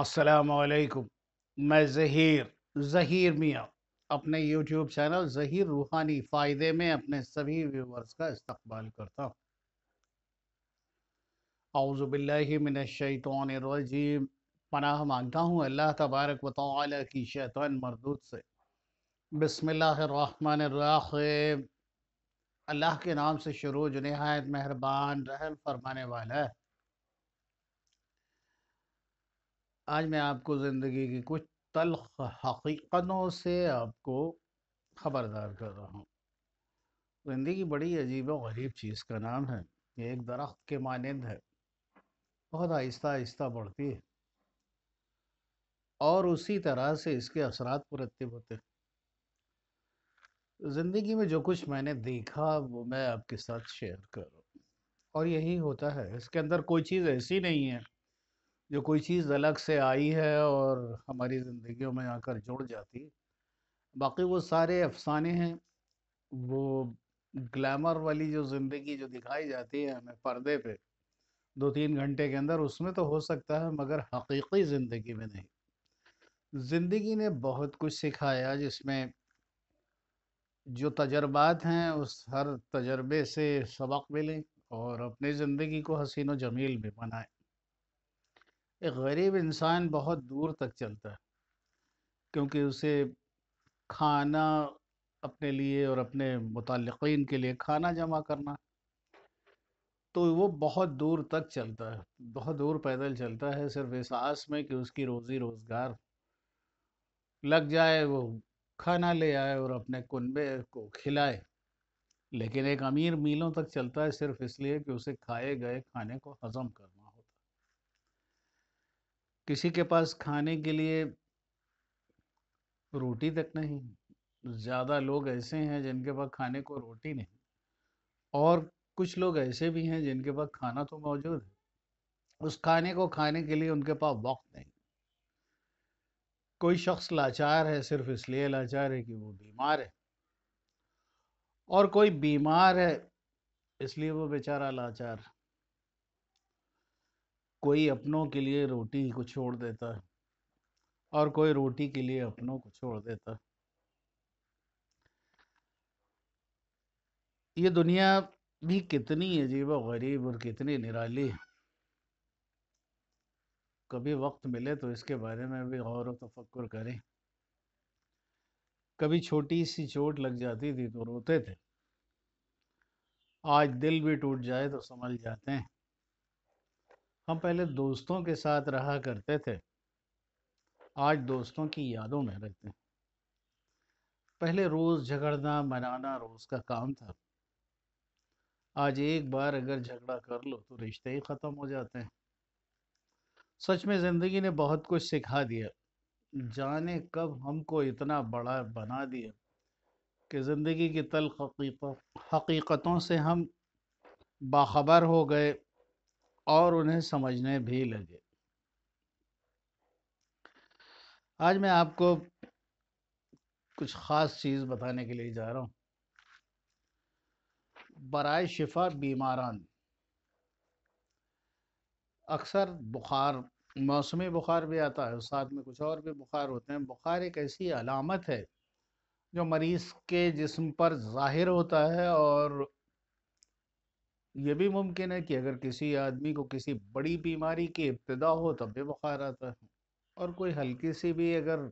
असलकुम मैं जहीर जहीर मियाँ अपने यूट्यूब चैनल जहीर रूहानी फ़ायदे में अपने सभी व्यूवर्स का इस्तकबाल करता हूँ अवज़ुबिल्लिमिनशैतरजीम पनाह मांगता हूँ अल्लाह तबारक व ताली की शैतान मरदूद से बसमिल्लाम अल्लाह के नाम से शुरू जो नहायत मेहरबान रहम फरमाने वाला है आज मैं आपको ज़िंदगी की कुछ तलख हकीकतों से आपको ख़बरदार कर रहा हूँ ज़िंदगी बड़ी अजीब और गरीब चीज़ का नाम है ये एक दरख्त के मानंद है बहुत आहिस्ता आहिस्ता बढ़ती है और उसी तरह से इसके असरात मुरतब होते हैं ज़िंदगी में जो कुछ मैंने देखा वो मैं आपके साथ शेयर कर रहा हूँ और यही होता है इसके अंदर कोई चीज़ ऐसी नहीं है जो कोई चीज़ अलग से आई है और हमारी ज़िंदगियों में आकर जुड़ जाती बाकी वो सारे अफसाने हैं वो ग्लैमर वाली जो ज़िंदगी जो दिखाई जाती है हमें पर्दे पे दो तीन घंटे के अंदर उसमें तो हो सकता है मगर हकीकी ज़िंदगी में नहीं ज़िंदगी ने बहुत कुछ सिखाया जिसमें जो तजर्बात हैं उस हर तजर्बे से सबक मिलें और अपनी ज़िंदगी को हसीन व जमील भी बनाएं एक गरीब इंसान बहुत दूर तक चलता है क्योंकि उसे खाना अपने लिए और अपने मुतलकिन के लिए खाना जमा करना तो वो बहुत दूर तक चलता है बहुत दूर पैदल चलता है सिर्फ एहसास में कि उसकी रोज़ी रोज़गार लग जाए वो खाना ले आए और अपने कुनबे को खिलाए लेकिन एक अमीर मीलों तक चलता है सिर्फ इसलिए कि उसे खाए गए खाने को हजम करना किसी के पास खाने के लिए रोटी तक नहीं ज़्यादा लोग ऐसे हैं जिनके पास खाने को रोटी नहीं और कुछ लोग ऐसे भी हैं जिनके पास खाना तो मौजूद है उस खाने को खाने के लिए उनके पास वक्त नहीं कोई शख्स लाचार है सिर्फ इसलिए लाचार है कि वो बीमार है और कोई बीमार है इसलिए वो बेचारा लाचार है कोई अपनों के लिए रोटी को छोड़ देता है और कोई रोटी के लिए अपनों को छोड़ देता है ये दुनिया भी कितनी अजीब गरीब और कितनी निराली है कभी वक्त मिले तो इसके बारे में भी गौर व तफक्र करें कभी छोटी सी चोट लग जाती थी तो रोते थे आज दिल भी टूट जाए तो समझ जाते हैं हम पहले दोस्तों के साथ रहा करते थे आज दोस्तों की यादों में रहते हैं पहले रोज़ झगड़ना मनाना रोज़ का काम था आज एक बार अगर झगड़ा कर लो तो रिश्ते ही ख़त्म हो जाते हैं सच में ज़िंदगी ने बहुत कुछ सिखा दिया जाने कब हमको इतना बड़ा बना दिया कि ज़िंदगी की तल हकीकतों से हम बाखबर हो गए और उन्हें समझने भी लगे आज मैं आपको कुछ ख़ास चीज़ बताने के लिए जा रहा हूँ बरए शिफा बीमारान अक्सर बुखार मौसमी बुखार भी आता है साथ में कुछ और भी बुखार होते हैं बुखार एक ऐसी अलामत है जो मरीज़ के जिस्म पर ज़ाहिर होता है और ये भी मुमकिन है कि अगर किसी आदमी को किसी बड़ी बीमारी की इब्तदा हो तब भी बुखार आता है और कोई हल्की सी भी अगर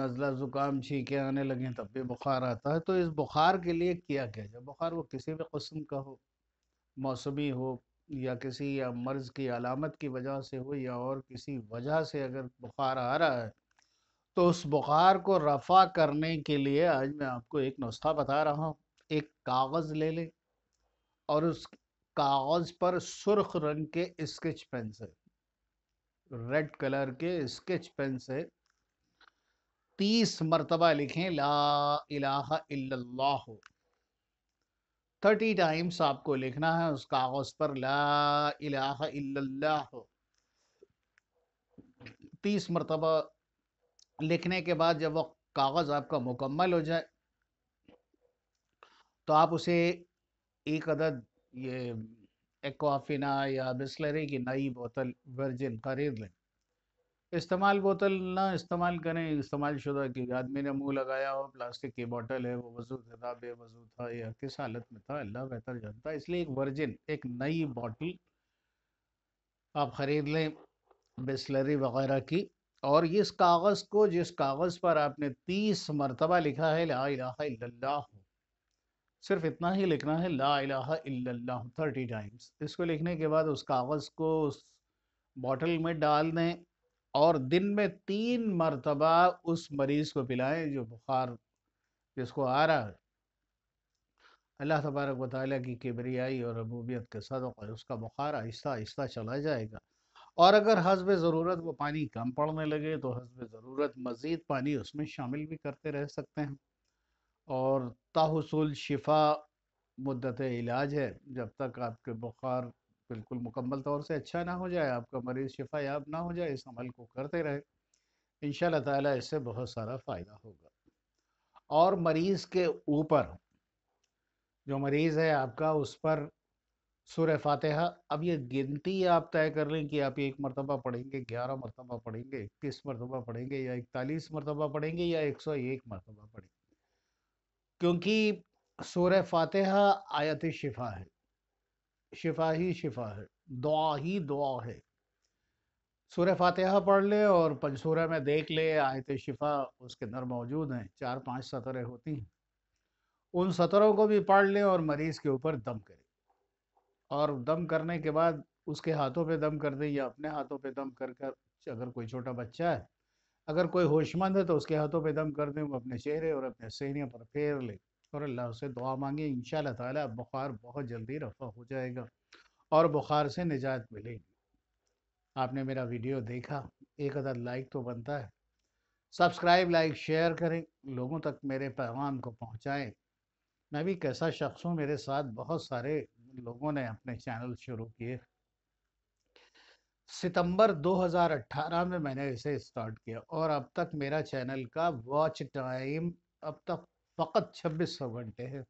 नज़ला ज़ुकाम छीके आने लगें तब भी बुखार आता है तो इस बुखार के लिए क्या जाए बुखार वो किसी भी कस्म का हो मौसमी हो या किसी या मर्ज़ की अलामत की वजह से हो या और किसी वजह से अगर बुखार आ रहा है तो उस बुखार को रफा करने के लिए आज मैं आपको एक नुस्खा बता रहा हूँ एक कागज़ ले लें और उस कागज पर सुर्ख रंग के स्केच पेन से रेड कलर के स्केच पेन से तीस मरतबा लिखें ला इलाहा इल्लल्लाह थर्टी टाइम्स आपको लिखना है उस कागज पर ला इलाहा इल्लल्लाह तीस मरतबा लिखने के बाद जब वह कागज़ आपका मुकम्मल हो जाए तो आप उसे एक अदद ये एक्वाफिना या बिस्लरी की नई बोतल वर्जिन खरीद लें इस्तेमाल बोतल ना इस्तेमाल करें इस्तेमाल शुदा की आदमी ने मुंह लगाया हो प्लास्टिक की बोतल है वो वजू था बेवजू था या किस हालत में था अल्लाह बेहतर जानता है इसलिए एक वर्जिन एक नई बोतल आप ख़रीद लें बिस्लरी वगैरह की और इस कागज़ को जिस कागज़ पर आपने तीस मरतबा लिखा है ला इलाहा इल्लल्लाह सिर्फ इतना ही लिखना है ला इला थर्टी टाइम्स इसको लिखने के बाद उस कागज़ को उस बॉटल में डाल दें और दिन में तीन मरतबा उस मरीज़ को पिलाएं जो बुखार जिसको आ रहा है अल्लाह तबारक वाली की किबरियाई और अबूबियत के सदक़ उसका बुखार आहिस्ता आहिस्ता चला जाएगा और अगर हजब ज़रूरत वो पानी कम पड़ने लगे तो हजब ज़रूरत मज़ीद पानी उसमें शामिल भी करते रह सकते हैं और ताहसुल शिफा मुद्दत इलाज है जब तक आपके बुखार बिल्कुल मुकम्मल तौर से अच्छा ना हो जाए आपका मरीज़ शिफा याब ना हो जाए इस अमल को करते रहे इन ताला इससे बहुत सारा फ़ायदा होगा और मरीज़ के ऊपर जो मरीज़ है आपका उस पर सुर फातहा अब ये गिनती आप तय कर लें कि आप एक मरतबा पढ़ेंगे ग्यारह मरतबा पढ़ेंगे इक्कीस मरतबा पढ़ेंगे या इकतालीस मरतबा पढ़ेंगे या एक सौ एक मरतबा पढ़ेंगे क्योंकि सूर फातहा आयत शिफा है शिफा ही शिफा है दुआ ही दुआ है सूर्य फातहा पढ़ ले और पंचसूर में देख ले आयत शिफा उसके अंदर मौजूद हैं चार पांच सतरें होती हैं उन सतरों को भी पढ़ लें और मरीज़ के ऊपर दम करें और दम करने के बाद उसके हाथों पे दम कर दे या अपने हाथों पे दम कर कर अगर कोई छोटा बच्चा है अगर कोई होशमंद है तो उसके हाथों पे दम कर दें वो अपने चेहरे और अपने सहरियों पर फेर ले और अल्लाह से दुआ मांगे इन ताला बुखार बहुत जल्दी रफा हो जाएगा और बुखार से निजात मिलेगी आपने मेरा वीडियो देखा एक हज़ार लाइक तो बनता है सब्सक्राइब लाइक शेयर करें लोगों तक मेरे पैगाम को पहुँचाएँ मैं भी कैसा शख्स हूँ मेरे साथ बहुत सारे लोगों ने अपने चैनल शुरू किए सितंबर 2018 में मैंने इसे स्टार्ट किया और अब तक मेरा चैनल का वॉच टाइम अब तक फ़कत छब्बीस सौ घंटे है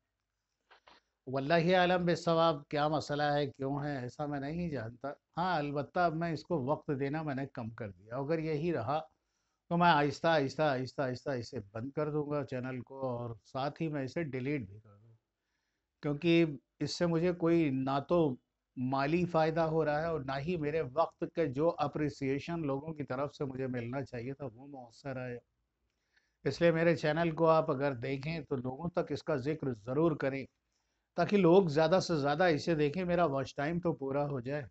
वल्ला ही आलम बेसवाब क्या मसला है क्यों है ऐसा मैं नहीं जानता हाँ अलबत्त अब मैं इसको वक्त देना मैंने कम कर दिया अगर यही रहा तो मैं आहिस्ता आहिस्ता आहिस्ता आहिस्ता इसे बंद कर दूंगा चैनल को और साथ ही मैं इसे डिलीट भी कर दूँगा क्योंकि इससे मुझे कोई ना तो माली फ़ायदा हो रहा है और ना ही मेरे वक्त के जो अप्रिसिएशन लोगों की तरफ से मुझे मिलना चाहिए था वो मौसर है इसलिए मेरे चैनल को आप अगर देखें तो लोगों तक इसका जिक्र ज़रूर करें ताकि लोग ज़्यादा से ज़्यादा इसे देखें मेरा वॉच टाइम तो पूरा हो जाए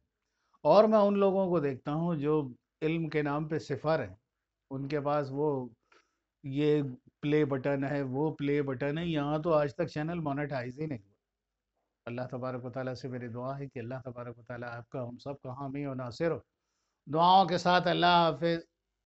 और मैं उन लोगों को देखता हूँ जो इल्म के नाम पे सिफर हैं उनके पास वो ये प्ले बटन है वो प्ले बटन है यहाँ तो आज तक चैनल मोनेटाइज ही नहीं हुआ अल्लाह तबारक वाली से मेरी दुआ है कि अल्लाह तबारक वाली आपका हम सब का हामी और नासिर हो दुआओं के साथ अल्लाह हाफिज़